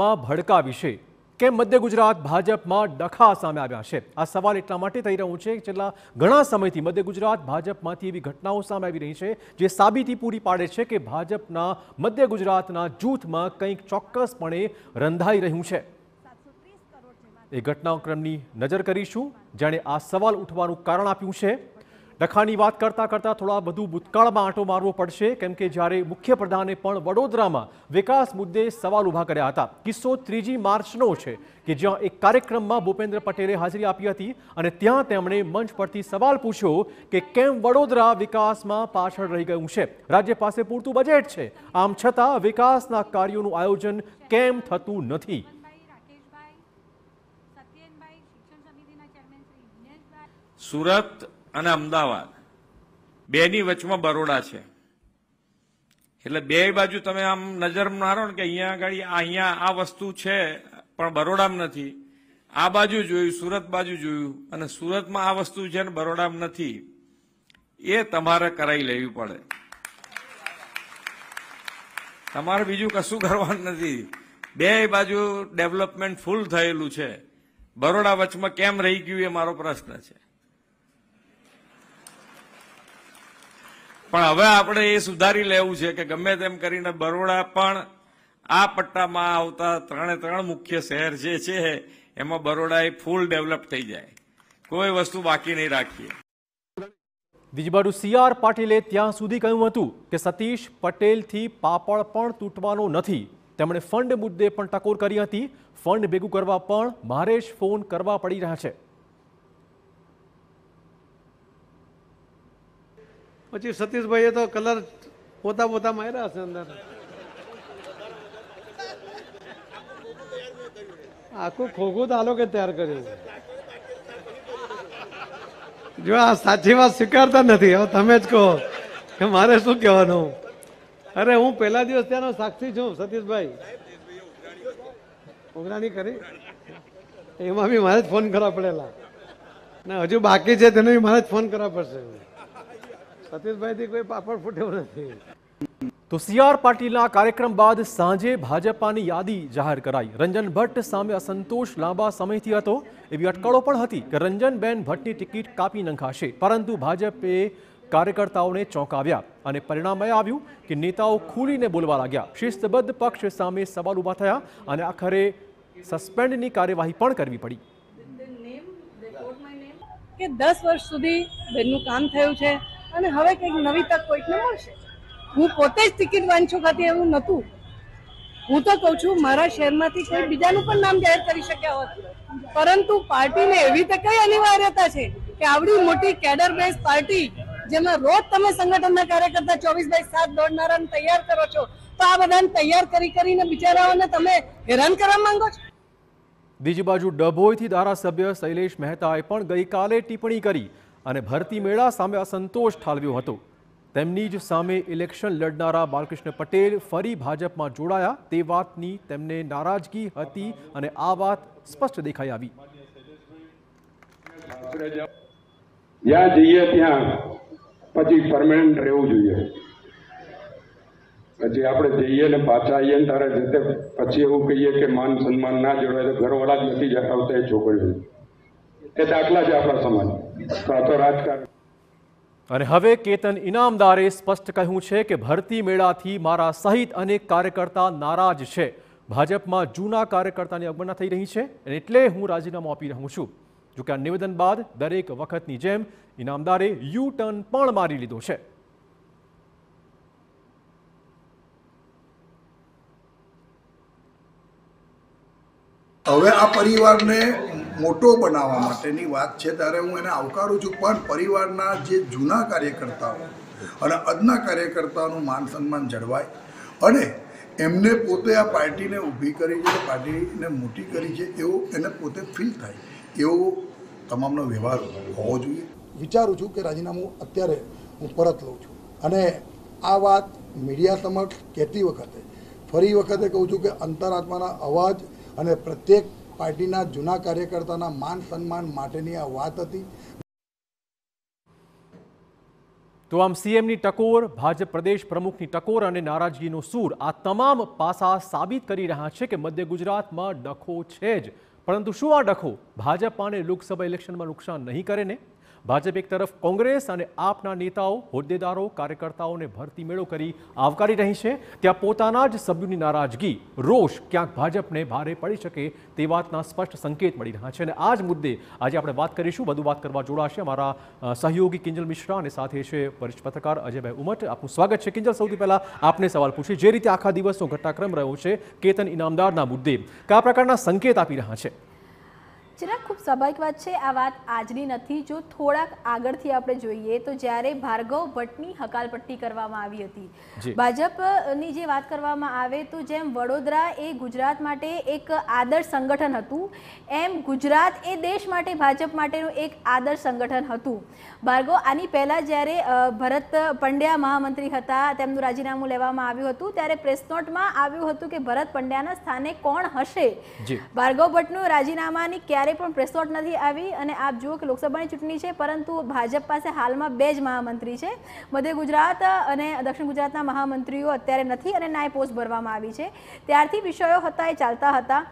માં ભડકા વિશે કેમ મધ્ય ગુજરાત ભાજપમાં ડખા સામે આવ્યા છે આ સવાલ એટલા માટે થઈ રહ્યું છે કે છેલ્લા ઘણા સમયથી મધ્ય ગુજરાત ભાજપમાંથી એવી ઘટનાઓ સામે આવી રહી છે જે સાબિતી પૂરી પાડે છે કે ભાજપના મધ્ય ગુજરાતના જૂથમાં કંઈક ચોક્કસપણે રંધાઈ રહ્યું છે એ ઘટનાક્રમની નજર કરીશું જેણે આ સવાલ ઉઠવાનું કારણ આપ્યું છે લખાણની વાત કરતાં કરતાં થોડા વધુ ભૂતકાળમાં આંટો મારવો પડશે કેમ કે જ્યારે મુખ્યપ્રધાને પણ વડોદરામાં વિકાસ મુદ્દે સવાલ ઊભા કર્યા હતા કિસ્સો ત્રીજી માર્ચનો છે કે જ્યાં એક કાર્યક્રમમાં ભૂપેન્દ્ર પટેલે હાજરી આપી હતી અને ત્યાં તેમણે મંચ પરથી સવાલ પૂછ્યો કે કેમ વડોદરા વિકાસમાં પાછળ રહી ગયું છે રાજ્ય પાસે પૂરતું બજેટ છે આમ છતાં વિકાસના કાર્યોનું આયોજન કેમ થતું નથી સુરત અને અમદાવાદ બેની વચમાં બરોડા છે એટલે બે બાજુ તમે આમ નજર મારો ને કે અહીંયા આગળ અહીંયા આ વસ્તુ છે પણ બરોડામાં નથી આ બાજુ જોયું સુરત બાજુ જોયું અને સુરતમાં આ વસ્તુ છે ને બરોડામાં નથી એ તમારે કરાવી લેવી પડે તમારે બીજું કશું કરવાનું નથી બે બાજુ ડેવલપમેન્ટ ફૂલ થયેલું છે બરોડા વચમાં કેમ રહી ગયું એ મારો પ્રશ્ન છે પણ હવે આપણે એ સુધારી લેવું છે કે ગમે તેમ કરીને બરોડા પણ આ પટ્ટામાં આવતા ત્રણે ત્રણ મુખ્ય શહેર જે છે એમાં બરોડા એ ફૂલ ડેવલપ થઈ જાય કોઈ વસ્તુ બાકી નહીં રાખીએ બીજી બાજુ સી આર પાટીલે ત્યાં સુધી કહ્યું હતું કે સતીશ પટેલથી પાપડ પણ તૂટવાનો નથી તેમણે ફંડ મુદ્દે પણ ટકોર કરી હતી ફંડ ભેગું કરવા પણ મારે જ ફોન કરવા પડી રહ્યા છે પછી સતીશભાઈએ તો કલર પોતા પોતા માર્યા હશે અંદર આખું ખોખું તાલો કે તૈયાર કર્યું જો આ સાચી વાત સ્વીકારતા નથી હવે તમે જ કહો કે મારે શું કહેવાનું અરે હું પહેલા દિવસ ત્યાંનો સાક્ષી છું સતીશભાઈ ઉઘરાણી કરી એમાં બી મારે જ ફોન કરવા પડેલા ને હજુ બાકી છે તેને બી મારે જ ફોન કરવા પડશે સતીશભાઈથી કોઈ પાપડ ફૂટ્યો નથી તો સીઆર પાટીલના કાર્યક્રમ બાદ સાંજે ભાજપાની યાદી જાહેર કરાઈ રંજન ભટ્ટ સામે અસંતોષ લાંબા સમયથી હતો એવી અટકળો પણ હતી કે રંજનબેન ભટ્ટની ટિકિટ કાપી નંખાશે પરંતુ ભાજપે કાર્યકર્તાઓને ચોંકાવ્યા અને પરિણામ એ આવ્યું કે નેતાઓ ખુલીને બોલવા લાગ્યા શિસ્તબદ્ધ પક્ષ સામે સવાલ ઊભા થયા અને આખરે સસ્પેન્ડની કાર્યવાહી પણ કરવી પડી કે દસ વર્ષ સુધી બેનનું કામ થયું છે અને હવે કંઈક નવી તક કોઈકને મળશે હું પોતે જ ટિકિટ વાંચું ખાતે એવું નહોતું હું તો કહું છું મારા શહેરમાંથી કોઈ બીજાનું પણ નામ જાહેર કરી શક્યા હોત પરંતુ પાર્ટીને એવી તો કઈ અનિવાર્યતા છે કે આવડી મોટી કેડર બેઝ પાર્ટી જેમાં રોજ તમે સંગઠનના કાર્યકર્તા ચોવીસ બાય સાત દોડનારાને તૈયાર કરો છો તો આ બધાને તૈયાર કરી કરીને બિચારાઓને તમે હેરાન કરવા માંગો છો બીજી બાજુ ડભોઈથી ધારાસભ્ય શૈલેષ મહેતાએ પણ ગઈકાલે ટિપ્પણી કરી અને ભરતી મેળા સામે અસંતોષ ઠાલવ્યો હતો તેમની જ સામે ઇલેક્શન લડનારા બાલકૃષ્ણ પટેલ ફરી ભાજપમાં જોડાયા તે વાતની તેમને નારાજગી હતી અને આ વાત સ્પષ્ટ દેખાઈ આવી જ્યાં જઈએ ત્યાં પછી પરમેનન્ટ રહેવું જોઈએ પછી આપણે જઈએ ને પાછા આવીએ ને તારે જતે પછી એવું કહીએ કે માન સન્માન ના જોડાય તો ઘરવાળા જ નથી આવતા એ છોકરીઓ એ દાખલા છે આપણા સમાજમાં અને હવે કેતન ઇનામદારે સ્પષ્ટ કહ્યું છે કે ભરતી મેળાથી મારા સહિત અનેક કાર્યકર્તા નારાજ છે ભાજપમાં જૂના કાર્યકર્તાની અવગણના થઈ રહી છે એટલે હું રાજીનામું આપી રહ્યું છું જોકે આ નિવેદન બાદ દરેક વખતની જેમ ઇનામદારે યુ ટર્ન પણ મારી લીધો છે હવે આ પરિવારને મોટો બનાવવા માટેની વાત છે ત્યારે હું એને આવકારું છું પણ પરિવારના જે જૂના કાર્યકર્તાઓ અને અદના કાર્યકર્તાઓનું માન સન્માન જળવાય અને એમને પોતે આ પાર્ટીને ઊભી કરી છે પાર્ટીને મોટી કરી છે એવું એને પોતે ફીલ થાય એવો તમામનો વ્યવહાર હોવો જોઈએ વિચારું છું કે રાજીનામું અત્યારે હું પરત લઉં છું અને આ વાત મીડિયા સમક્ષ કહેતી વખતે ફરી વખતે કહું છું કે અંતરાત્માના અવાજ અને પ્રત્યેક પાર્ટીના જૂના કાર્યકર્તાના માન સન્માન માટેની આ વાત હતી તો આમ સીએમની ટકોર ભાજપ પ્રદેશ પ્રમુખની ટકોર અને નારાજગીનો સૂર આ તમામ પાસા સાબિત કરી રહ્યા છે કે મધ્ય ગુજરાતમાં ડખો છે જ પરંતુ શું આ ડખો ભાજપ અને લોકસભા ઇલેક્શનમાં નુકસાન નહીં કરે ને ભાજપ એક તરફ કોંગ્રેસ અને આપના નેતાઓ હોદ્દેદારો કાર્યકર્તાઓને ભરતી મેળો કરી આવકારી રહી છે ત્યાં પોતાના જ સભ્યોની નારાજગી રોષ ક્યાંક ભાજપને ભારે પડી શકે તે વાતના સ્પષ્ટ સંકેત મળી રહ્યા છે અને આ જ મુદ્દે આજે આપણે વાત કરીશું વધુ વાત કરવા જોડાશે અમારા સહયોગી કિંજલ મિશ્રા અને સાથે છે વરિષ્ઠ પત્રકાર અજયભાઈ ઉમટ આપનું સ્વાગત છે કિંજલ સૌથી પહેલાં આપને સવાલ પૂછીએ જે રીતે આખા દિવસનો ઘટનાક્રમ રહ્યો છે કેતન ઇનામદારના મુદ્દે કયા પ્રકારના સંકેત આપી રહ્યા છે ચિરાગ ખૂબ સ્વાભાવિક વાત છે આ વાત આજની નથી જો થોડાક આગળથી આપણે જોઈએ તો જ્યારે ભાર્ગવ ભટ્ટની હકાલપટ્ટી કરવામાં આવી હતી ભાજપની જે વાત કરવામાં આવે તો જેમ વડોદરા એ ગુજરાત માટે એક આદર્શ સંગઠન હતું એમ ગુજરાત એ દેશ માટે ભાજપ માટેનું એક આદર્શ સંગઠન હતું ભાર્ગવ આની પહેલાં જ્યારે ભરત પંડ્યા મહામંત્રી હતા તેમનું રાજીનામું લેવામાં આવ્યું હતું ત્યારે પ્રેસ આવ્યું હતું કે ભરત પંડ્યાના સ્થાને કોણ હશે ભાર્ગવ ભટ્ટનું રાજીનામાની ક્યારે ક્યારે પણ પ્રેસવોટ નથી આવી અને આપ જુઓ કે લોકસભાની ચૂંટણી છે પરંતુ ભાજપ પાસે હાલમાં બે જ મહામંત્રી છે મધ્ય ગુજરાત અને દક્ષિણ ગુજરાતના મહામંત્રીઓ અત્યારે નથી અને ના એ પોસ્ટ ભરવામાં આવી છે ત્યારથી વિષયો હતા એ ચાલતા હતા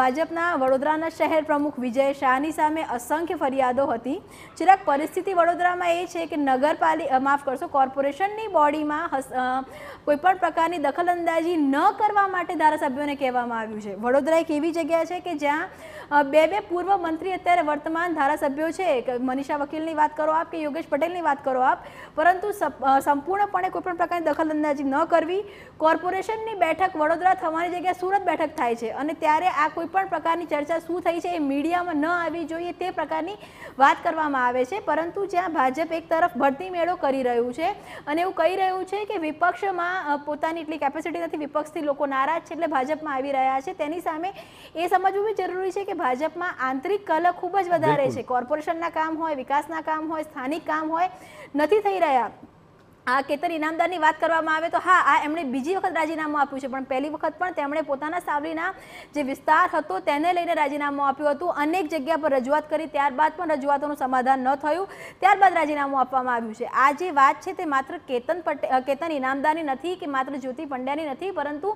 ભાજપના વડોદરાના શહેર પ્રમુખ વિજય શાહની સામે અસંખ્ય ફરિયાદો હતી ચિરાગ પરિસ્થિતિ વડોદરામાં એ છે કે નગરપાલિ માફ કરશો કોર્પોરેશનની બોડીમાં કોઈપણ પ્રકારની દખલઅંદાજી ન કરવા માટે ધારાસભ્યોને કહેવામાં આવ્યું છે વડોદરા એક એવી જગ્યા છે કે જ્યાં બે બે પૂર્વ મંત્રી અત્યારે વર્તમાન ધારાસભ્યો છે મનીષા વકીલની વાત કરો આપ કે યોગેશ પટેલની વાત કરો આપ પરંતુ સંપૂર્ણપણે કોઈપણ પ્રકારની દખલઅંદાજી ન કરવી કોર્પોરેશનની બેઠક વડોદરા થવાની જગ્યાએ સુરત બેઠક થાય છે અને ત્યારે આ કોઈપણ પ્રકારની ચર્ચા શું થઈ છે એ મીડિયામાં ન આવી જોઈએ તે પ્રકારની વાત કરવામાં આવે છે પરંતુ જ્યાં ભાજપ એક તરફ ભરતી મેળો કરી રહ્યું છે અને એવું કહી રહ્યું છે કે વિપક્ષમાં પોતાની એટલી કેપેસિટી નથી વિપક્ષથી લોકો નારાજ છે એટલે ભાજપમાં આવી રહ્યા છે તેની સામે એ સમજવું બી જરૂરી છે કે ભાજપમાં આંતરિક કલહ ખૂબ જ વધારે છે કોર્પોરેશનના કામ હોય વિકાસના કામ હોય સ્થાનિક કામ હોય નથી થઈ રહ્યા આ કેતન ઇનામદારની વાત કરવામાં આવે તો હા આ એમણે બીજી વખત રાજીનામું આપ્યું છે પણ પહેલી વખત પણ તેમણે પોતાના સાવલીના જે વિસ્તાર હતો તેને લઈને રાજીનામું આપ્યું હતું અનેક જગ્યા પર રજૂઆત કરી ત્યારબાદ પણ રજૂઆતોનું સમાધાન ન થયું ત્યારબાદ રાજીનામું આપવામાં આવ્યું છે આ જે વાત છે તે માત્ર કેતન પટેલ કેતન ઇનામદારની નથી કે માત્ર જ્યોતિ પંડ્યાની નથી પરંતુ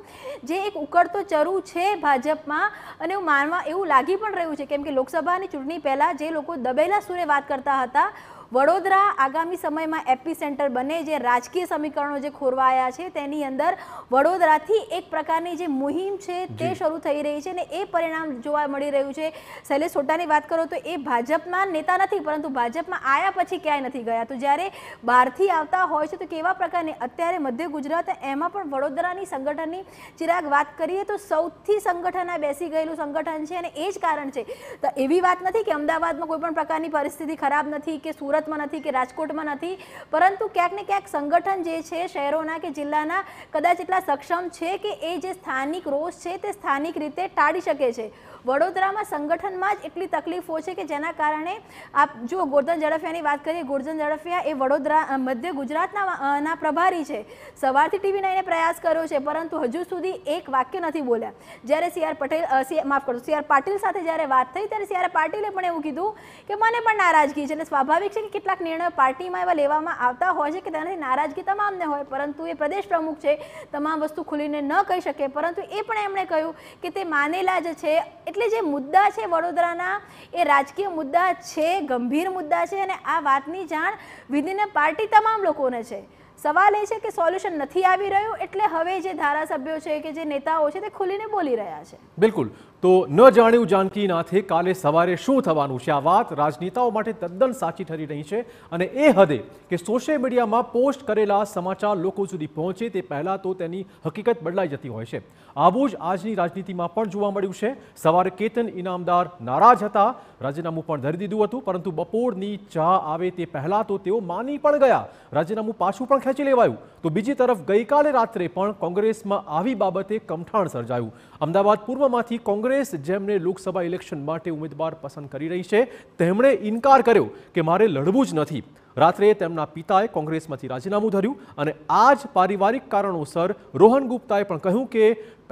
જે એક ઉકળતો ચરુ છે ભાજપમાં અને એવું માનવા એવું લાગી પણ રહ્યું છે કેમ કે લોકસભાની ચૂંટણી પહેલાં જે લોકો દબેલા સુરે વાત કરતા હતા વડોદરા આગામી સમયમાં એપી સેન્ટર બને જે રાજકીય સમીકરણો જે ખોરવાયા છે તેની અંદર વડોદરાથી એક પ્રકારની જે મુહિમ છે તે શરૂ થઈ રહી છે અને એ પરિણામ જોવા મળી રહ્યું છે શૈલેષ સોટાની વાત કરો તો એ ભાજપમાં નેતા નથી પરંતુ ભાજપમાં આવ્યા પછી ક્યાંય નથી ગયા તો જ્યારે બહારથી આવતા હોય છે તો કેવા પ્રકારની અત્યારે મધ્ય ગુજરાત એમાં પણ વડોદરાની સંગઠનની ચિરાગ વાત કરીએ તો સૌથી સંગઠન આ બેસી ગયેલું સંગઠન છે અને એ જ કારણ છે તો એવી વાત નથી કે અમદાવાદમાં કોઈ પણ પ્રકારની પરિસ્થિતિ ખરાબ નથી કે સુરત સુરતમાં નથી કે રાજકોટમાં નથી પરંતુ ક્યાંક ને ક્યાંક સંગઠન જે છે શહેરોના કે જિલ્લાના કદાચ એટલા સક્ષમ છે કે એ જે સ્થાનિક રોષ છે તે સ્થાનિક રીતે ટાળી શકે છે વડોદરામાં સંગઠનમાં જ એટલી તકલીફો છે કે જેના કારણે આપ જો ગોરધન ઝડફિયાની વાત કરીએ ગોરધન ઝડફિયા એ વડોદરા મધ્ય ગુજરાતના પ્રભારી છે સવારથી ટીવી નાઈને પ્રયાસ કર્યો છે પરંતુ હજુ સુધી એક વાક્ય નથી બોલ્યા જ્યારે સી પટેલ માફ કરો સી પાટીલ સાથે જ્યારે વાત થઈ ત્યારે સી પાટીલે પણ એવું કીધું કે મને પણ નારાજગી છે અને સ્વાભાવિક છે કે કેટલાક નિર્ણયો પાર્ટીમાં એવા લેવામાં આવતા હોય છે કે તેનાથી નારાજગી તમામને હોય પરંતુ એ પ્રદેશ પ્રમુખ છે તમામ વસ્તુ ખુલીને ન કહી શકે પરંતુ એ પણ એમણે કહ્યું કે તે માનેલા જે છે એટલે જે મુદ્દા છે વડોદરાના એ રાજકીય મુદ્દા છે ગંભીર મુદ્દા છે અને આ વાતની જાણ વિધિને પાર્ટી તમામ લોકોને છે સવાલ એ છે કે સોલ્યુશન નથી આવી રહ્યું એટલે હવે જે ધારાસભ્યો છે કે જે નેતાઓ છે તે ખુલીને બોલી રહ્યા છે બિલકુલ તો ન જાણ્યું જાનકીનાથે કાલે સવારે શું થવાનું છે આ વાત રાજનેતાઓ માટે તદ્દન સાચી ઠરી રહી છે અને એ હદે કે સોશિયલ મીડિયામાં પોસ્ટ કરેલા સમાચાર લોકો સુધી પહોંચે તે પહેલાં તો તેની હકીકત બદલાઈ જતી હોય છે આવું જ આજની રાજનીતિમાં પણ જોવા મળ્યું છે સવારે કેતન ઇનામદાર નારાજ હતા રાજીનામું પણ ધરી દીધું હતું પરંતુ બપોરની ચા આવે તે પહેલાં તો તેઓ માની પણ ગયા રાજીનામું પાછું પણ ખેંચી લેવાયું તો બીજી તરફ ગઈકાલે રાત્રે પણ કોંગ્રેસમાં આવી બાબતે કમઠાણ સર્જાયું અમદાવાદ પૂર્વમાંથી કોંગ્રેસ જેમને લોકસભા ઇલેક્શન માટે ઉમેદવાર પસંદ કરી રહી છે તેમણે ઇનકાર કર્યો કે મારે લડવું જ નથી રાત્રે તેમના પિતાએ કોંગ્રેસમાંથી રાજીનામું ધર્યું અને આ જ પારિવારિક કારણોસર રોહન ગુપ્તાએ પણ કહ્યું કે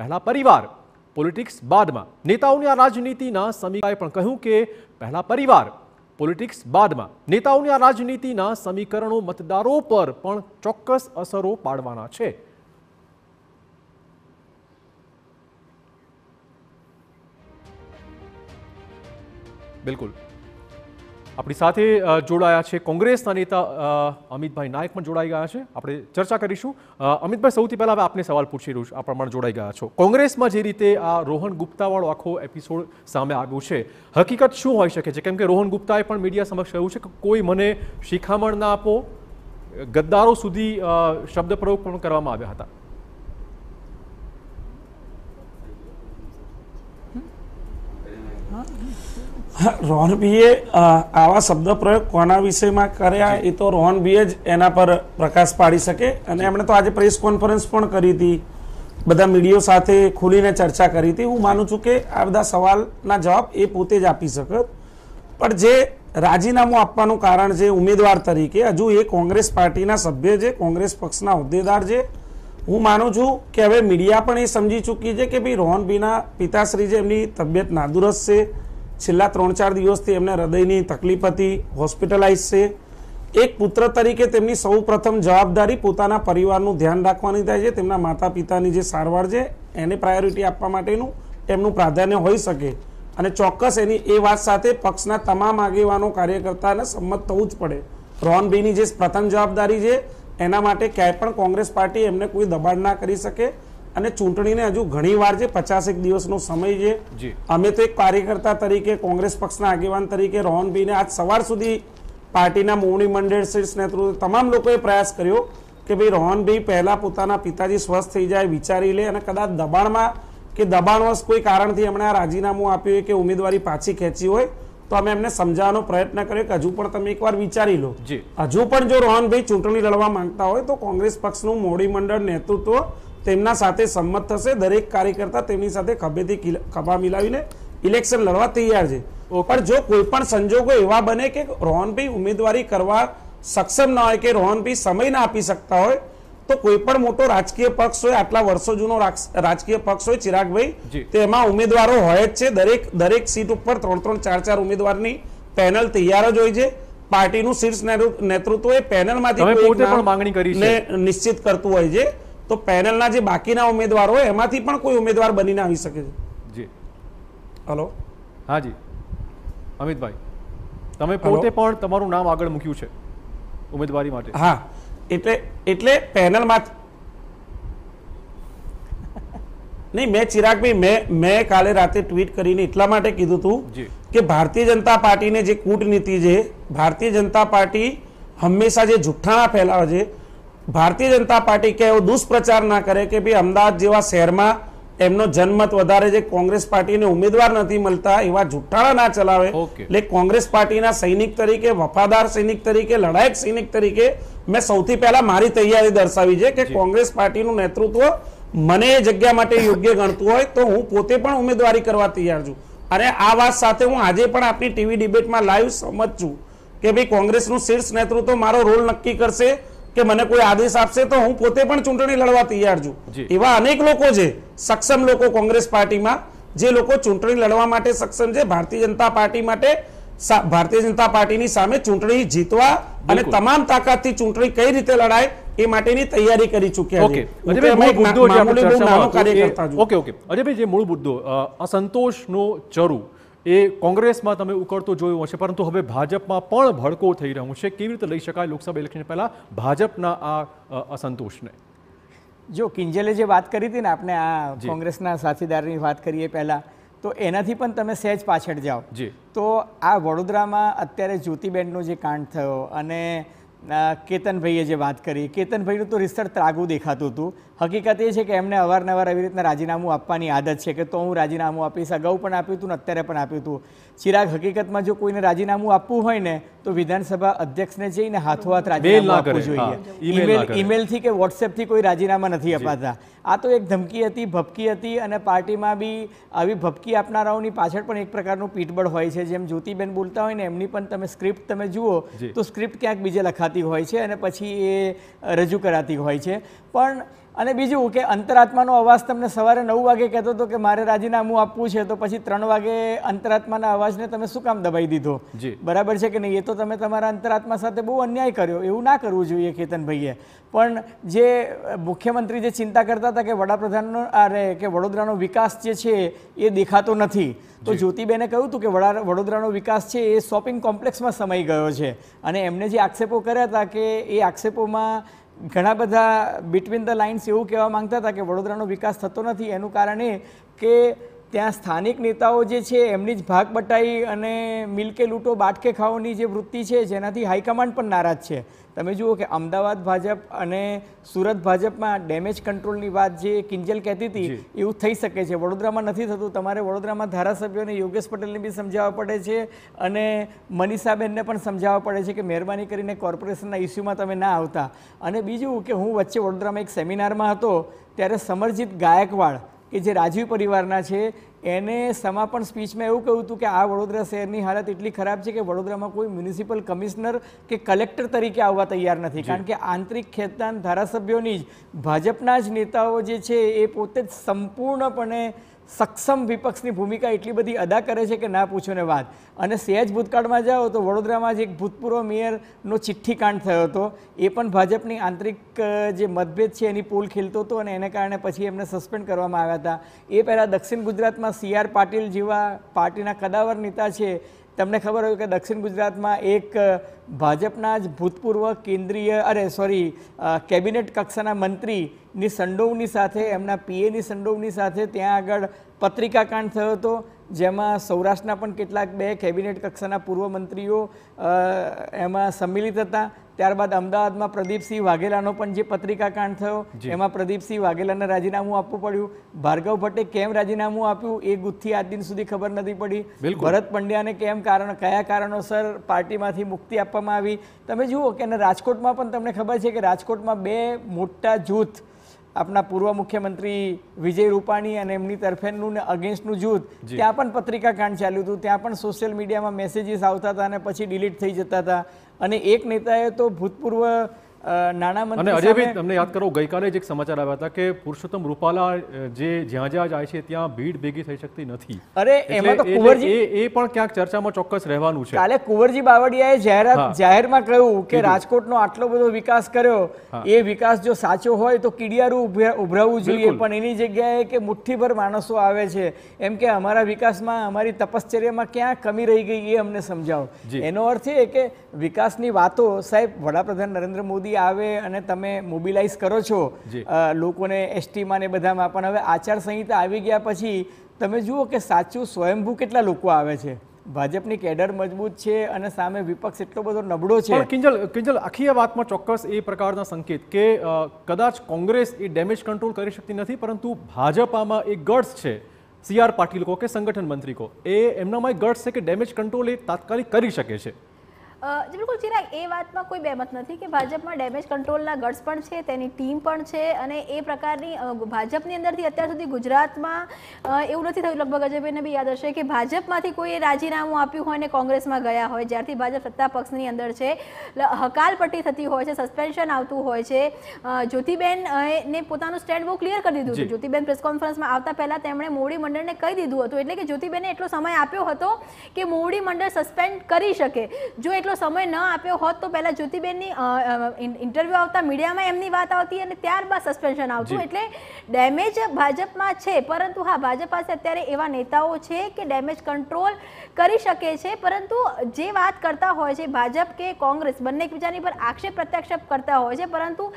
પહેલા પરિવાર પોલિટિક્સ બાદમાં નેતાઓની આ રાજનીતિના સમીક્ષાએ પણ કહ્યું કે પહેલા પરિવાર પોલિટિક્સ બાદમાં નેતાઓની આ રાજનીતિના સમીકરણો મતદારો પર પણ ચોક્કસ અસરો પાડવાના છે બિલકુલ આપણી સાથે જોડાયા છે કોંગ્રેસના નેતા અમિતભાઈ નાયક પણ જોડાઈ ગયા છે આપણે ચર્ચા કરીશું અમિતભાઈ સૌથી પહેલાં આપને સવાલ પૂછી રહ્યું છું આ પ્રમાણે જોડાઈ ગયા છો કોંગ્રેસમાં જે રીતે આ રોહન ગુપ્તાવાળો આખો એપિસોડ સામે આવ્યો છે હકીકત શું હોઈ શકે છે કેમ કે રોહન ગુપ્તાએ પણ મીડિયા સમક્ષ કહ્યું છે કે કોઈ મને શિખામણ ના આપો ગદ્દારો સુધી શબ્દ પ્રયોગ પણ કરવામાં આવ્યા હતા રોહનભીએ આવા શબ્દ પ્રયોગ કોના વિષયમાં કર્યા એ તો રોહનભીએ જ એના પર પ્રકાશ પાડી શકે અને એમણે તો આજે પ્રેસ કોન્ફરન્સ પણ કરી હતી બધા મીડિયો સાથે ખુલીને ચર્ચા કરી હતી હું માનું છું કે આ બધા સવાલના જવાબ એ પોતે જ આપી શકત પણ જે રાજીનામું આપવાનું કારણ છે ઉમેદવાર તરીકે હજુ એ કોંગ્રેસ પાર્ટીના સભ્ય છે કોંગ્રેસ પક્ષના હોદ્દેદાર છે હું માનું છું કે હવે મીડિયા પણ એ સમજી ચૂકી છે કે ભાઈ રોહનભીના પિતાશ્રી છે એમની તબિયત નાદુરસ્ત છે છેલ્લા ત્રણ ચાર દિવસથી એમને હૃદયની તકલીફ હતી હોસ્પિટલાઇઝ છે એક પુત્ર તરીકે તેમની સૌ જવાબદારી પોતાના પરિવારનું ધ્યાન રાખવાની થાય છે તેમના માતા પિતાની જે સારવાર છે એને પ્રાયોરિટી આપવા માટેનું એમનું પ્રાધાન્ય હોઈ શકે અને ચોક્કસ એની એ વાત સાથે પક્ષના તમામ આગેવાનો કાર્યકર્તાને સંમત થવું જ પડે રોહનભાઈની જે પ્રથમ જવાબદારી છે એના માટે ક્યાંય પણ કોંગ્રેસ પાર્ટી એમને કોઈ દબાણ ના કરી શકે અને ચૂંટણીને હજુ ઘણી વાર છે પચાસેક દિવસનો સમય છે અમે તો એક કાર્યકર્તા તરીકે કોંગ્રેસ પક્ષના આગેવાન તરીકે રોહનભાઈને આજ સવાર સુધી પાર્ટીના મોવણી મંડળ શ્રેષ્ઠ નેતૃત્વ તમામ લોકોએ પ્રયાસ કર્યો કે ભાઈ રોહનભાઈ પહેલાં પોતાના પિતાજી સ્વસ્થ થઈ જાય વિચારી લે અને કદાચ દબાણમાં કે દબાણવશ કોઈ કારણથી એમણે આ રાજીનામું આપ્યું હોય કે ઉમેદવારી પાછી ખેંચી હોય તો અમે એમને સમજાવવાનો પ્રયત્ન કર્યો કે હજુ પણ તમે એકવાર વિચારી લો હજુ પણ જો રોહનભાઈ ચૂંટણી લડવા માંગતા હોય તો કોંગ્રેસ પક્ષનું મોવડી મંડળ નેતૃત્વ તેમના સાથે સંમત થશે દરેક કાર્યકર્તા તેમની સાથે ખભેથી ખભા મિલાવીને ઇલેક્શન લડવા તૈયાર છે પણ જો કોઈ પણ સંજોગો એવા બને કે રોહનભાઈ ઉમેદવારી કરવા સક્ષમ ના હોય કે રોહનભાઈ સમય ના આપી શકતા હોય તો કોઈ પણ મોટો રાજકીય પક્ષ હોય આટલા વર્ષો જૂનો રાજકીય પક્ષ હોય ચિરાગભાઈ તેમાં ઉમેદવારો હોય જ છે દરેક દરેક સીટ ઉપર ત્રણ ત્રણ ચાર ચાર ઉમેદવારની પેનલ તૈયાર જ હોય છે પાર્ટીનું શીર્ષ નેતૃત્વ એ પેનલમાંથી નિશ્ચિત કરતું હોય છે તો પેનલના જે બાકીના ઉમેદવાર હોય એમાંથી પણ કોઈ ઉમેદવાર બનીને આવી શકે છે જી હલો હા જી અમિતભાઈ તમે પોતે પણ તમારું નામ આગળ મૂક્યું છે ઉમેદવારી માટે હા એટલે એટલે પેનલમાં નહીં મેં ચિરાગભાઈ મેં મેં કાલે રાતે ટ્વીટ કરીને એટલા માટે કીધું હતું કે ભારતીય જનતા પાર્ટીને જે કૂટનીતિ છે ભારતીય જનતા પાર્ટી હંમેશા જે જુઠ્ઠાણા ફેલાવે છે ભારતીય જનતા પાર્ટી કે એવો દુષ્પ્રચાર ના કરે કે ભાઈ અમદાવાદ જેવા શહેરમાં એમનો જન્મત વધારે છે કોંગ્રેસ પાર્ટીને ઉમેદવાર નથી મળતા એવા જુઠ્ઠાણા ના ચલાવે એટલે કોંગ્રેસ પાર્ટીના સૈનિક તરીકે વફાદાર સૈનિક તરીકે લડાયક સૈનિક તરીકે મેં સૌથી પહેલા મારી તૈયારી દર્શાવી છે કે કોંગ્રેસ પાર્ટીનું નેતૃત્વ મને એ જગ્યા માટે યોગ્ય ગણતું હોય તો હું પોતે પણ ઉમેદવારી કરવા તૈયાર છું અને આ વાત સાથે હું આજે પણ આપણી ટીવી ડિબેટમાં લાઈવ સમજ છું કે ભાઈ કોંગ્રેસનું શીર્ષ નેતૃત્વ મારો રોલ નક્કી કરશે કે મને કોઈ આદેશ આપશે તો હું પોતે પણ ચૂંટણી લડવા તૈયાર છું એવા અનેક લોકો છે સક્ષમ લોકો કોંગ્રેસ પાર્ટીમાં જે લોકો ચૂંટણી લડવા માટે સક્ષમ છે ભારતીય જનતા પાર્ટી માટે ભારતીય જનતા પાર્ટીની સામે ચૂંટણી જીતવા અને તમામ તાકાતથી ચૂંટણી કઈ રીતે લડાય એ માટેની તૈયારી કરી ચૂક્યા છે ઓકે ઓકે અજયભાઈ જે મૂળ મુદ્દો ચરું એ કોંગ્રેસમાં તમે ઉકળતો જોયો હશે પરંતુ હવે ભાજપમાં પણ ભડકો થઈ રહ્યો છે કેવી રીતે લઈ શકાય લોકસભા ઇલેક્શન પહેલાં ભાજપના આ અસંતોષને જો કિંજલે જે વાત કરી હતી ને આપણે આ કોંગ્રેસના સાથીદારની વાત કરીએ પહેલાં તો એનાથી પણ તમે સહેજ પાછળ જાઓ તો આ વડોદરામાં અત્યારે જ્યોતિબેનનો જે કાંડ થયો અને કેતનભાઈએ જે વાત કરી કેતનભાઈનું તો રિસર્ચ ત્રાગું દેખાતું હતું હકીકત એ છે કે એમને અવારનવાર આવી રીતના રાજીનામું આપવાની આદત છે કે તો હું રાજીનામું આપીશ અગાઉ પણ આપ્યું હતું ને અત્યારે પણ આપ્યું હતું ચિરાગ હકીકતમાં જો કોઈને રાજીનામું આપવું હોય ને તો વિધાનસભા અધ્યક્ષને જઈને હાથોહાથ રાજીનામું આપવું જોઈએ ઈમેલથી કે વોટ્સએપથી કોઈ રાજીનામા નથી અપાતા આ તો એક ધમકી હતી ભપકી હતી અને પાર્ટીમાં બી આવી ભપકી આપનારાઓની પાછળ પણ એક પ્રકારનું પીઠબળ હોય છે જેમ જ્યોતિબેન બોલતા હોય ને એમની પણ તમે સ્ક્રિપ્ટ તમે જુઓ તો સ્ક્રિપ્ટ ક્યાંક બીજે લખાતી હોય છે અને પછી એ રજૂ કરાતી હોય છે પણ અને બીજું કે અંતરાત્માનો અવાજ તમને સવારે નવ વાગે કહેતો હતો કે મારે રાજીનામું આપવું છે તો પછી ત્રણ વાગે અંતરાત્માના અવાજને તમે શું કામ દબાઈ દીધો બરાબર છે કે નહીં એ તો તમે તમારા અંતરાત્મા સાથે બહુ અન્યાય કર્યો એવું ના કરવું જોઈએ કેતનભાઈએ પણ જે મુખ્યમંત્રી જે ચિંતા કરતા હતા કે વડાપ્રધાનનો અરે કે વડોદરાનો વિકાસ જે છે એ દેખાતો નથી તો જ્યોતિબેને કહ્યું હતું કે વડા વડોદરાનો વિકાસ છે એ શોપિંગ કોમ્પ્લેક્સમાં સમાઈ ગયો છે અને એમને જે આક્ષેપો કર્યા હતા કે એ આક્ષેપોમાં ઘણા બધા બિટવીન ધ લાઇન્સ એવું કહેવા માંગતા હતા કે વડોદરાનો વિકાસ થતો નથી એનું કારણ એ કે ત્યાં સ્થાનિક નેતાઓ જે છે એમની જ ભાગ બટાઈ અને મિલકે લૂંટો બાટકે ખાવાની જે વૃત્તિ છે જેનાથી હાઈકમાન્ડ પણ નારાજ છે તમે જુઓ કે અમદાવાદ ભાજપ અને સુરત ભાજપમાં ડેમેજ કંટ્રોલની વાત જે કિંજલ કહેતી હતી એવું થઈ શકે છે વડોદરામાં નથી થતું તમારે વડોદરામાં ધારાસભ્યોને યોગેશ પટેલને બી સમજાવવા પડે છે અને મનીષાબેનને પણ સમજાવવા પડે છે કે મહેરબાની કરીને કોર્પોરેશનના ઇસ્યુમાં તમે ના આવતા અને બીજું કે હું વચ્ચે વડોદરામાં એક સેમિનારમાં હતો ત્યારે સમરજીત ગાયકવાડ કે જે રાજીવ પરિવારના છે એને સમાપન સ્પીચમાં એવું કહ્યું હતું કે આ વડોદરા શહેરની હાલત એટલી ખરાબ છે કે વડોદરામાં કોઈ મ્યુનિસિપલ કમિશનર કે કલેક્ટર તરીકે આવવા તૈયાર નથી કારણ કે આંતરિક ખેતદાન ધારાસભ્યોની જ ભાજપના જ નેતાઓ જે છે એ પોતે જ સંપૂર્ણપણે સક્ષમ વિપક્ષની ભૂમિકા એટલી બધી અદા કરે છે કે ના પૂછો ને વાત અને સહેજ ભૂતકાળમાં જાઓ તો વડોદરામાં જ એક ભૂતપૂર્વ મેયરનો કાંડ થયો હતો એ પણ ભાજપની આંતરિક જે મતભેદ છે એની પુલ ખીલતો હતો અને એને કારણે પછી એમને સસ્પેન્ડ કરવામાં આવ્યા હતા એ પહેલાં દક્ષિણ ગુજરાતમાં સી આર પાટીલ જેવા પાર્ટીના કદાવર નેતા છે તમને ખબર હોય કે દક્ષિણ ગુજરાતમાં એક ભાજપના જ ભૂતપૂર્વ કેન્દ્રીય અરે સોરી કેબિનેટ કક્ષાના મંત્રીની સંડોવણી સાથે એમના પીએની સંડોવણી સાથે ત્યાં આગળ પત્રિકાકાંડ થયો હતો જેમાં સૌરાષ્ટ્રના પણ કેટલાક બે કેબિનેટ કક્ષાના પૂર્વ મંત્રીઓ એમાં સંમિલિત હતા ત્યારબાદ અમદાવાદમાં પ્રદીપસિંહ વાઘેલાનો પણ જે પત્રિકાકાંડ થયો એમાં પ્રદીપસિંહ વાઘેલાને રાજીનામું આપવું પડ્યું ભાર્ગવ ભટ્ટે કેમ રાજીનામું આપ્યું એ ગુથ્થી આજ દિન સુધી ખબર નથી પડી ભરત પંડ્યાને કેમ કારણ કયા કારણોસર પાર્ટીમાંથી મુક્તિ આપવા આપવામાં આવી તમે જુઓ કે રાજકોટમાં પણ તમને ખબર છે કે રાજકોટમાં બે મોટા જૂથ આપણા પૂર્વ મુખ્યમંત્રી વિજય રૂપાણી અને એમની તરફેનનું ને અગેન્સ્ટનું જૂથ ત્યાં પણ પત્રિકા કાંડ ચાલ્યું હતું ત્યાં પણ સોશિયલ મીડિયામાં મેસેજીસ આવતા હતા અને પછી ડિલીટ થઈ જતા હતા અને એક નેતાએ તો ભૂતપૂર્વ નાણામંત્રી અને આટલો બધો વિકાસ કર્યો એ વિકાસ જો સાચો હોય તો કીડિયારું ઉભરાવવું જોઈએ પણ એની જગ્યાએ કે મુઠ્ઠીભર માણસો આવે છે એમ કે અમારા વિકાસમાં અમારી તપશ્ચર્યામાં ક્યાં કમી રહી ગઈ એ અમને સમજાવો એનો અર્થ એ કે વિકાસની વાતો સાહેબ વડાપ્રધાન નરેન્દ્ર મોદી ગાડી આવે અને તમે મોબિલાઇઝ કરો છો લોકોને એસટીમાં ને બધામાં પણ હવે આચારસંહિતા આવી ગયા પછી તમે જુઓ કે સાચું સ્વયંભૂ કેટલા લોકો આવે છે ભાજપની કેડર મજબૂત છે અને સામે વિપક્ષ એટલો બધો નબળો છે કિંજલ કિંજલ આખી આ વાતમાં ચોક્કસ એ પ્રકારના સંકેત કે કદાચ કોંગ્રેસ એ ડેમેજ કંટ્રોલ કરી શકતી નથી પરંતુ ભાજપામાં એક ગટ્સ છે સીઆર પાટીલ કો કે સંગઠન મંત્રી કો એ એમનામાં એક ગટ્સ છે કે ડેમેજ કંટ્રોલ એ તાત્કાલિક કરી શકે છે જે બિલકુલ ચિરાગ એ વાતમાં કોઈ બેમત નથી કે ભાજપમાં ડેમેજ કંટ્રોલના ગટ્સ પણ છે તેની ટીમ પણ છે અને એ પ્રકારની ભાજપની અંદરથી અત્યાર સુધી ગુજરાતમાં એવું નથી થયું લગભગ અજયભાઈને બી યાદ હશે કે ભાજપમાંથી કોઈએ રાજીનામું આપ્યું હોય અને કોંગ્રેસમાં ગયા હોય જ્યારથી ભાજપ સત્તા પક્ષની અંદર છે હકાલપટ્ટી થતી હોય છે સસ્પેન્શન આવતું હોય છે જ્યોતિબેન ને પોતાનું સ્ટેન્ડ બહુ ક્લિયર કરી દીધું હતું જ્યોતિબેન પ્રેસ કોન્ફરન્સમાં આવતા પહેલાં તેમણે મોવડી મંડળને કહી દીધું હતું એટલે કે જ્યોતિબેને એટલો સમય આપ્યો હતો કે મોવડી મંડળ સસ્પેન્ડ કરી શકે જો એટલો સમય ન આપ્યો હોત તો પહેલાં જ્યોતિબેનની ઇન્ટરવ્યૂ આવતા મીડિયામાં એમની વાત આવતી અને ત્યારબાદ સસ્પેન્શન આવતું એટલે ડેમેજ ભાજપમાં છે પરંતુ હા ભાજપ પાસે અત્યારે એવા નેતાઓ છે કે ડેમેજ કંટ્રોલ કરી શકે છે પરંતુ જે વાત કરતા હોય છે ભાજપ કે કોંગ્રેસ બંને એકબીજાની પર આક્ષેપ પ્રત્યાક્ષેપ કરતા હોય છે પરંતુ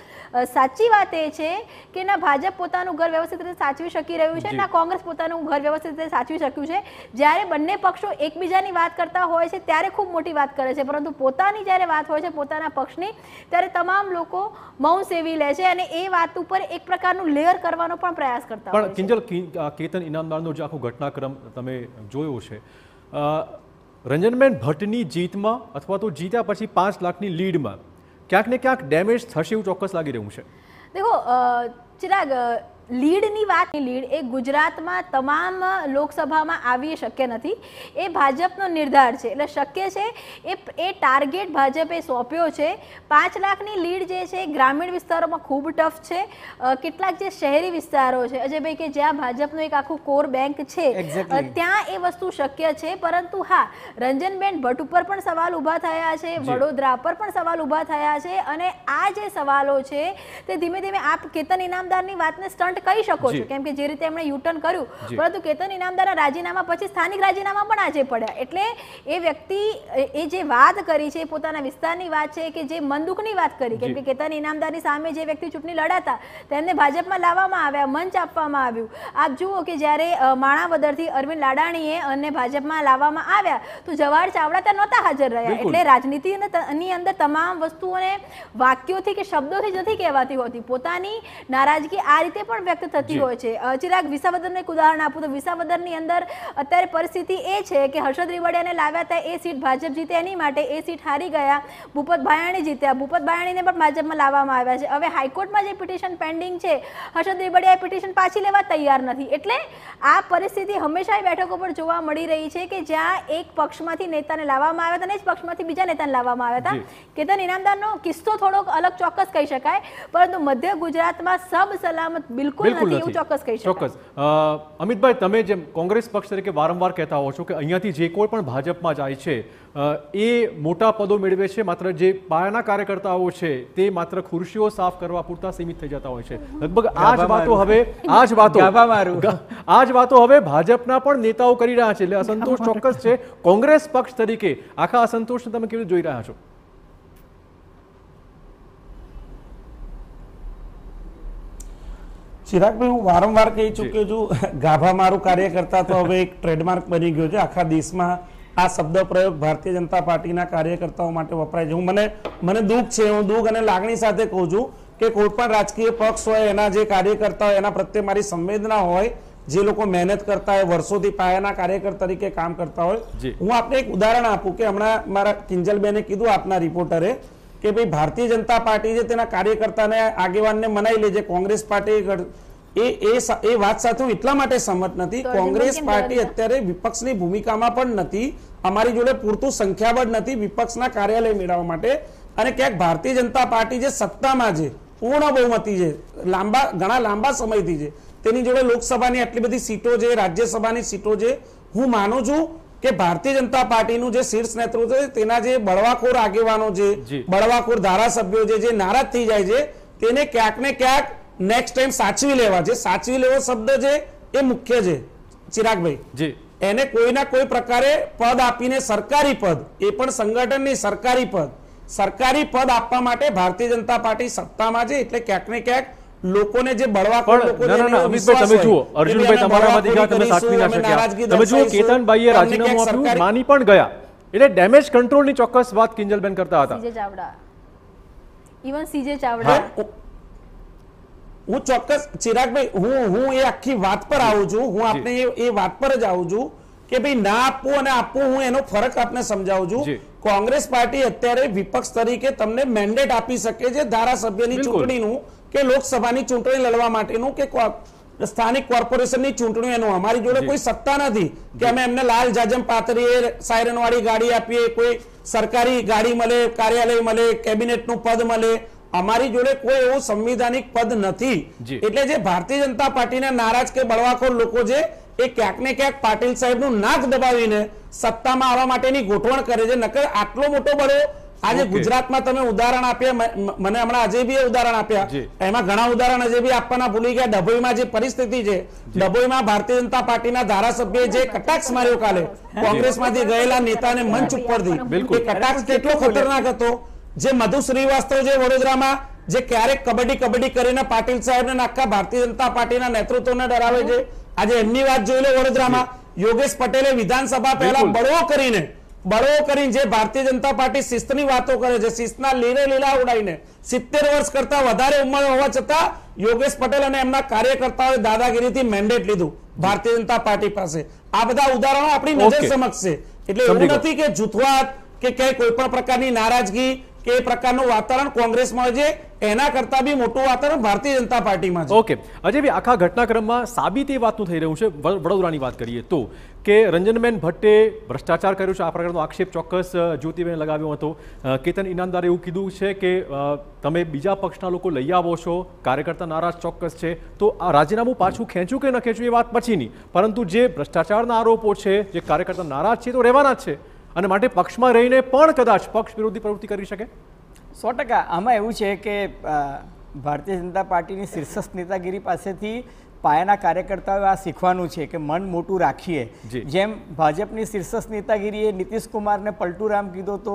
સાચી વાત એ છે કે ના ભાજપ પોતાનું ઘર વ્યવસ્થિત રીતે સાચવી શકી રહ્યું છે ના કોંગ્રેસ પોતાનું ઘર વ્યવસ્થિત રીતે સાચવી શક્યું છે જ્યારે બંને પક્ષો એકબીજાની વાત કરતા હોય છે ત્યારે ખૂબ મોટી વાત કરે છે પરંતુ પરંતુ પોતાની જ્યારે વાત હોય છે પોતાના પક્ષની ત્યારે તમામ લોકો મૌન સેવી લે છે અને એ વાત ઉપર એક પ્રકારનું લેયર કરવાનો પણ પ્રયાસ કરતા પણ કિંજલ કેતન ઇનામદારનો જે આખો ઘટનાક્રમ તમે જોયો છે રંજનબેન ભટ્ટની જીતમાં અથવા તો જીત્યા પછી પાંચ લાખની લીડમાં ક્યાંક ને ક્યાંક ડેમેજ થશે એવું ચોક્કસ લાગી રહ્યું છે દેખો ચિરાગ લીડની વાત લીડ એ ગુજરાતમાં તમામ લોકસભામાં આવી શક્ય નથી એ ભાજપનો નિર્ધાર છે એટલે શક્ય છે એ એ ટાર્ગેટ ભાજપે સોંપ્યો છે પાંચ લાખની લીડ જે છે ગ્રામીણ વિસ્તારોમાં ખૂબ ટફ છે કેટલાક જે શહેરી વિસ્તારો છે અજયભાઈ કે જ્યાં ભાજપનું એક આખું કોર બેંક છે ત્યાં એ વસ્તુ શક્ય છે પરંતુ હા રંજનબેન ભટ્ટ ઉપર પણ સવાલ ઊભા થયા છે વડોદરા પર પણ સવાલ ઊભા થયા છે અને આ જે સવાલો છે તે ધીમે ધીમે આપ કેતન ઇનામદારની વાતને સ્ટન્ટ કટ કહી શકો છો કેમ કે જે રીતે એમણે યુટર્ન કર્યું પરંતુ કેતન ઇનામદારના રાજીનામા પછી સ્થાનિક રાજીનામા પણ આજે પડ્યા એટલે એ વ્યક્તિ એ જે વાત કરી છે પોતાના વિસ્તારની વાત છે કે જે મનદુખની વાત કરી કેમ કે કેતન ઇનામદારની સામે જે વ્યક્તિ ચૂંટણી લડાતા તેમને ભાજપમાં લાવવામાં આવ્યા મંચ આપવામાં આવ્યું આપ જુઓ કે જ્યારે માણાવદરથી અરવિંદ લાડાણીએ અને ભાજપમાં લાવવામાં આવ્યા તો જવાહર ચાવડા ત્યાં નહોતા હાજર રહ્યા એટલે રાજનીતિ એની અંદર તમામ વસ્તુઓને વાક્યોથી કે શબ્દોથી જ નથી કહેવાતી હોતી પોતાની નારાજગી આ રીતે પણ વ્યક્ત થતી હોય છે ચિરાગ વિસાવદરનું એક ઉદાહરણ આપું તો વિસાવદરની અંદર અત્યારે પરિસ્થિતિ એ છે કે હર્ષદ રીવડિયાને લાવ્યા હતા એ સીટ ભાજપ જીતે એની માટે એ સીટ હારી ગયા ભૂપત ભાયાણી જીત્યા ભૂપત ભાયાણીને પણ ભાજપમાં લાવવામાં આવ્યા છે હવે હાઈકોર્ટમાં જે પિટિશન પેન્ડિંગ છે હર્ષદ રીવડિયા પિટિશન પાછી લેવા તૈયાર નથી એટલે આ પરિસ્થિતિ હંમેશા એ બેઠકો પર જોવા મળી રહી છે કે જ્યાં એક પક્ષમાંથી નેતાને લાવવામાં આવ્યા હતા અને જ પક્ષમાંથી બીજા નેતાને લાવવામાં આવ્યા હતા કેતન ઇનામદારનો કિસ્સો થોડોક અલગ ચોક્કસ કહી શકાય પરંતુ મધ્ય ગુજરાતમાં સબ સલામત બિલકુલ બિલકુલ નથી ચોક્કસ કહી શકાય ચોક્કસ અમિતભાઈ તમે જેમ કોંગ્રેસ પક્ષ તરીકે વારંવાર કહેતા હો છો કે અહીંયાથી જે કોઈ પણ ભાજપમાં જાય છે એ મોટા પદો મેળવે છે માત્ર જે પાયાના કાર્યકર્તાઓ છે તે માત્ર ખુરશીઓ સાફ કરવા પૂરતા સીમિત થઈ જતા હોય છે લગભગ આ જ વાતો હવે આ જ વાતો આ જ વાતો હવે ભાજપના પણ નેતાઓ કરી રહ્યા છે એટલે અસંતોષ ચોક્કસ છે કોંગ્રેસ પક્ષ તરીકે આખા અસંતોષને તમે કેવી રીતે જોઈ રહ્યા છો ચિરાગભાઈ હું વારંવાર કહી ચૂક્યો છું ગાભા મારું કાર્ય કરતા તો હવે એક ટ્રેડમાર્ક બની ગયો છે આખા દેશમાં આ શબ્દ પ્રયોગ ભારતીય જનતા પાર્ટીના કાર્યકર્તાઓ માટે વપરાય છે હું મને મને દુઃખ છે હું દુઃખ અને લાગણી સાથે કહું છું કે કોઈ પણ રાજકીય પક્ષ હોય એના જે કાર્યકર્તા હોય એના પ્રત્યે મારી સંવેદના હોય જે લોકો મહેનત કરતા હોય વર્ષોથી પાયાના કાર્યકર તરીકે કામ કરતા હોય હું આપને એક ઉદાહરણ આપું કે હમણાં મારા કિંજલબેને કીધું આપના રિપોર્ટરે કે ભાઈ ભારતીય જનતા પાર્ટી છે તેના કાર્યકર્તાને આગેવાનને મનાઈ લે કોંગ્રેસ પાર્ટી એ વાત સાથે હું એટલા માટે સંમત નથી કોંગ્રેસ પાર્ટી અત્યારે વિપક્ષની ભૂમિકામાં પણ નથી અમારી જોડે પૂરતું સંખ્યાબળ નથી વિપક્ષના કાર્યાલય મેળવવા માટે અને ક્યાંક ભારતીય જનતા પાર્ટી જે સત્તામાં છે પૂર્ણ બહુમતી છે લાંબા ઘણા લાંબા સમયથી છે તેની જોડે લોકસભાની આટલી બધી સીટો છે રાજ્યસભાની સીટો છે હું માનું છું કે ભારતીય જનતા પાર્ટીનું જે શીર્ષ નેતૃત્વ છે તેના જે બળવાખોર આગેવાનો છે બળવાખોર ધારાસભ્યો છે જે નારાજ થઈ જાય છે તેને ક્યાંક ને ક્યાંક નેક્સ્ટ ટાઈમ સાચવી લેવા છે સાચવી લેવો શબ્દ છે એ મુખ્ય છે ચિરાગભાઈ એને કોઈના કોઈ પ્રકારે પદ આપીને સરકારી પદ એ પણ સંગઠનની સરકારી પદ સરકારી પદ આપવા માટે ભારતીય જનતા પાર્ટી સત્તામાં છે એટલે ક્યાંક ને ક્યાંક લોકોને જે બળવાખોર અર્જુનભાઈ તમારામાંથી ગયા રાજીનામું આપ્યું માની પણ ગયા એટલે ડેમેજ કંટ્રોલની ચોક્કસ વાત કિંજલબેન કરતા હતા હું ચોક્કસ ચિરાગભાઈ હું હું એ આખી વાત પર આવું છું હું આપને એ વાત પર જ આવું છું કે ભાઈ ના આપવું અને આપવું હું એનો ફરક આપને સમજાવું છું કોંગ્રેસ પાર્ટી અત્યારે વિપક્ષ તરીકે તમને મેન્ડેટ આપી શકે છે ધારાસભ્યની ચૂંટણીનું કે લોકસભાની ચૂંટણી લડવા માટેનું કે સ્થાનિક કોર્પોરેશનની ચૂંટણી એનું અમારી જોડે કોઈ સત્તા નથી કે અમે એમને લાલ જાજમ પાથરીએ સાયરનવાળી ગાડી આપીએ કોઈ સરકારી ગાડી મળે કાર્યાલય મળે કેબિનેટનું પદ મળે અમારી જોડે કોઈ એવું સંવિધાનિક પદ નથી એટલે જે ભારતીય જનતા પાર્ટીના નારાજ કે બળવાખોર લોકો છે એ ક્યાંક ને ક્યાંક પાટીલ સાહેબનું નાક દબાવીને સત્તામાં આવવા માટેની ગોઠવણ કરે છે નકર આટલો મોટો બળો આજે ગુજરાતમાં તમે ઉદાહરણ આપ્યા મને હમણાં આજે બી ઉદાહરણ આપ્યા એમાં ઘણા ઉદાહરણ આજે બી આપવાના ભૂલી ગયા ડભોઈમાં જે પરિસ્થિતિ છે ડભોઈમાં ભારતીય જનતા પાર્ટીના ધારાસભ્ય જે કટાક્ષ માર્યો કાલે કોંગ્રેસમાંથી ગયેલા નેતાને મંચ ઉપરથી કટાક્ષ કેટલો ખતરનાક હતો જે મધુ શ્રીવાસ્તવ જે વડોદરામાં જે ક્યારેક કબડ્ડી કબડ્ડી કરીને પાટીલ સાહેબ ને આખા ભારતીય જનતા પાર્ટીના નેતૃત્વને ડરાવે છે આજે એમની વાત જોઈ લો વડોદરામાં યોગેશ પટેલે વિધાનસભા પહેલા બળવો કરીને બળવો કરીને જે ભારતીય જનતા પાર્ટી શિસ્તની વાતો કરે છે શિસ્તના લીરે લીલા ઉડાઈને સિત્તેર વર્ષ કરતા વધારે ઉંમર હોવા છતાં યોગેશ પટેલ અને એમના કાર્યકર્તાઓએ દાદાગીરીથી મેન્ડેટ લીધું ભારતીય જનતા પાર્ટી પાસે આ બધા ઉદાહરણો આપણી નજર સમક્ષ છે એટલે એવું નથી કે જૂથવાદ કે ક્યાંય કોઈ પણ પ્રકારની નારાજગી એ પ્રકારનું વાતાવરણ કોંગ્રેસમાં છે એના કરતાં બી મોટું વાતાવરણ ભારતીય જનતા પાર્ટીમાં છે ઓકે અજયભાઈ આખા ઘટનાક્રમમાં સાબિત એ વાતનું થઈ રહ્યું છે વડોદરાની વાત કરીએ તો કે રંજનબેન ભટ્ટે ભ્રષ્ટાચાર કર્યો છે આ પ્રકારનો આક્ષેપ ચોક્કસ જ્યોતિબેન લગાવ્યો હતો કેતન ઇનામદારે એવું કીધું છે કે તમે બીજા પક્ષના લોકો લઈ આવો છો કાર્યકર્તા નારાજ ચોક્કસ છે તો આ રાજીનામું પાછું ખેંચ્યું કે ન ખેંચ્યું એ વાત પછીની પરંતુ જે ભ્રષ્ટાચારના આરોપો છે જે કાર્યકર્તા નારાજ છે તો રહેવાના જ છે અને માટે પક્ષમાં રહીને પણ કદાચ પક્ષ વિરોધી પ્રવૃત્તિ કરી શકે સો ટકા આમાં એવું છે કે ભારતીય જનતા પાર્ટીની શીર્ષસ્થ નેતાગીરી પાસેથી પાયાના કાર્યકર્તાઓએ આ શીખવાનું છે કે મન મોટું રાખીએ જેમ ભાજપની શીર્ષસ નેતાગીરીએ નીતિશ કુમારને પલટુરામ કીધો તો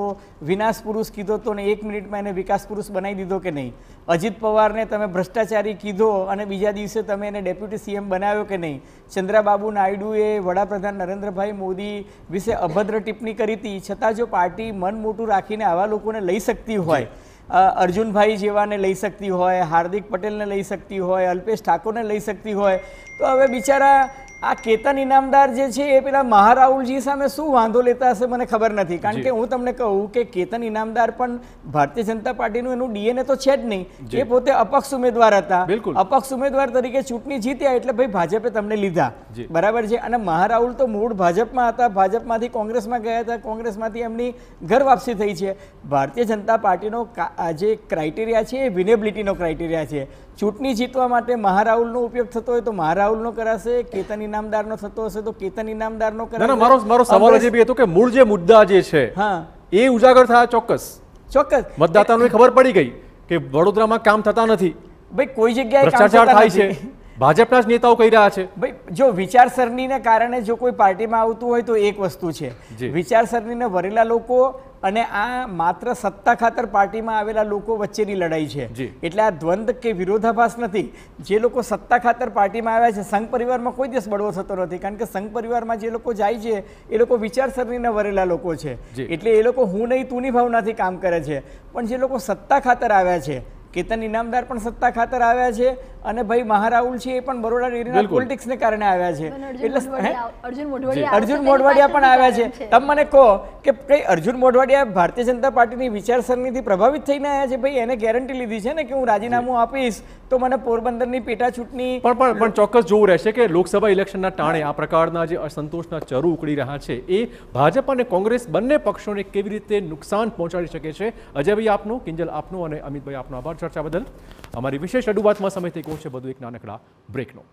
વિનાશ પુરુષ કીધો તો ને એક મિનિટમાં એને વિકાસ પુરુષ બનાવી દીધો કે નહીં અજિત પવારને તમે ભ્રષ્ટાચારી કીધો અને બીજા દિવસે તમે એને ડેપ્યુટી સીએમ બનાવ્યો કે નહીં ચંદ્રાબાબુ નાયડુએ વડાપ્રધાન નરેન્દ્રભાઈ મોદી વિશે અભદ્ર ટિપ્પણી કરી હતી છતાં જો પાર્ટી મન મોટું રાખીને આવા લોકોને લઈ શકતી હોય અર્જુનભાઈ જેવાને લઈ શકતી હોય હાર્દિક પટેલને લઈ શકતી હોય અલ્પેશ ઠાકોરને લઈ શકતી હોય તો હવે બિચારા આ કેતન ઇનામદાર જે છે એ પેલા મહારાહુલજી સામે શું વાંધો લેતા હશે મને ખબર નથી કારણ કે હું તમને કહું કે કેતન ઇનામદાર પણ ભારતીય જનતા પાર્ટીનું એનું ડીએનએ તો છે જ નહીં એ પોતે અપક્ષ ઉમેદવાર હતા અપક્ષ ઉમેદવાર તરીકે ચૂંટણી જીત્યા એટલે ભાઈ ભાજપે તમને લીધા બરાબર છે અને મહારાહુલ તો મૂળ ભાજપમાં હતા ભાજપમાંથી કોંગ્રેસમાં ગયા હતા કોંગ્રેસમાંથી એમની ઘર વાપસી થઈ છે ભારતીય જનતા પાર્ટીનો જે ક્રાઇટેરિયા છે એ વિનેબિલિટીનો ક્રાઇટેરિયા છે ચૂંટણી જીતવા માટે મહારાઉલનો ઉપયોગ થતો હોય તો મહારાઉલનો કરાશે કેતન ઇનામદારનો થતો હશે તો કેતન ઇનામદારનો કરાશે મારો મારો સવાલ જે હતો કે મૂળ જે મુદ્દા જે છે હા એ ઉજાગર થયા ચોક્કસ ચોક્કસ મતદાતાઓને ખબર પડી ગઈ કે વડોદરામાં કામ થતા નથી ભાઈ કોઈ જગ્યાએ ભ્રષ્ટાચાર થાય છે ભાજપના જ નેતાઓ કહી રહ્યા છે ભાઈ જો વિચારસરણીને કારણે જો કોઈ પાર્ટીમાં આવતું હોય તો એક વસ્તુ છે વિચારસરણીને વરેલા લોકો અને આ માત્ર સત્તા ખાતર પાર્ટીમાં આવેલા લોકો વચ્ચેની લડાઈ છે એટલે આ દ્વંદ કે વિરોધાભાસ નથી જે લોકો સત્તા ખાતર પાર્ટીમાં આવ્યા છે સંઘ પરિવારમાં કોઈ દિવસ બળવો થતો નથી કારણ કે સંઘ પરિવારમાં જે લોકો જાય છે એ લોકો વિચારસરણીને વરેલા લોકો છે એટલે એ લોકો હું નહીં તુંની ભાવનાથી કામ કરે છે પણ જે લોકો સત્તા ખાતર આવ્યા છે કેતન ઇનામદાર પણ સત્તા ખાતર આવ્યા છે અને ભાઈ મહારાહુલ છે એ પણ બરોડા ડેરીના પોલિટિક્સને કારણે આવ્યા છે એટલે અર્જુન મોઢવાડિયા પણ આવ્યા છે તમે મને કહો કે કઈ અર્જુન મોઢવાડિયા ભારતીય જનતા પાર્ટીની વિચારસરણીથી પ્રભાવિત થઈને આવ્યા છે ભાઈ એને ગેરંટી લીધી છે ને કે હું રાજીનામું આપીશ તો મને પોરબંદરની પેટા ચૂંટણી પણ પણ પણ ચોક્કસ જોવું રહેશે કે લોકસભા ઇલેક્શનના ટાણે આ પ્રકારના જે અસંતોષના ચરુ ઉકળી રહ્યા છે એ ભાજપ અને કોંગ્રેસ બંને પક્ષોને કેવી રીતે નુકસાન પહોંચાડી શકે છે અજયભાઈ આપનું કિંજલ આપનું અને અમિતભાઈ આપનો આભાર ચર્ચા બદલ અમારી વિશેષ અડુબાતમાં સમય થઈ ગયો છે બધું એક નાનકડા બ્રેકનો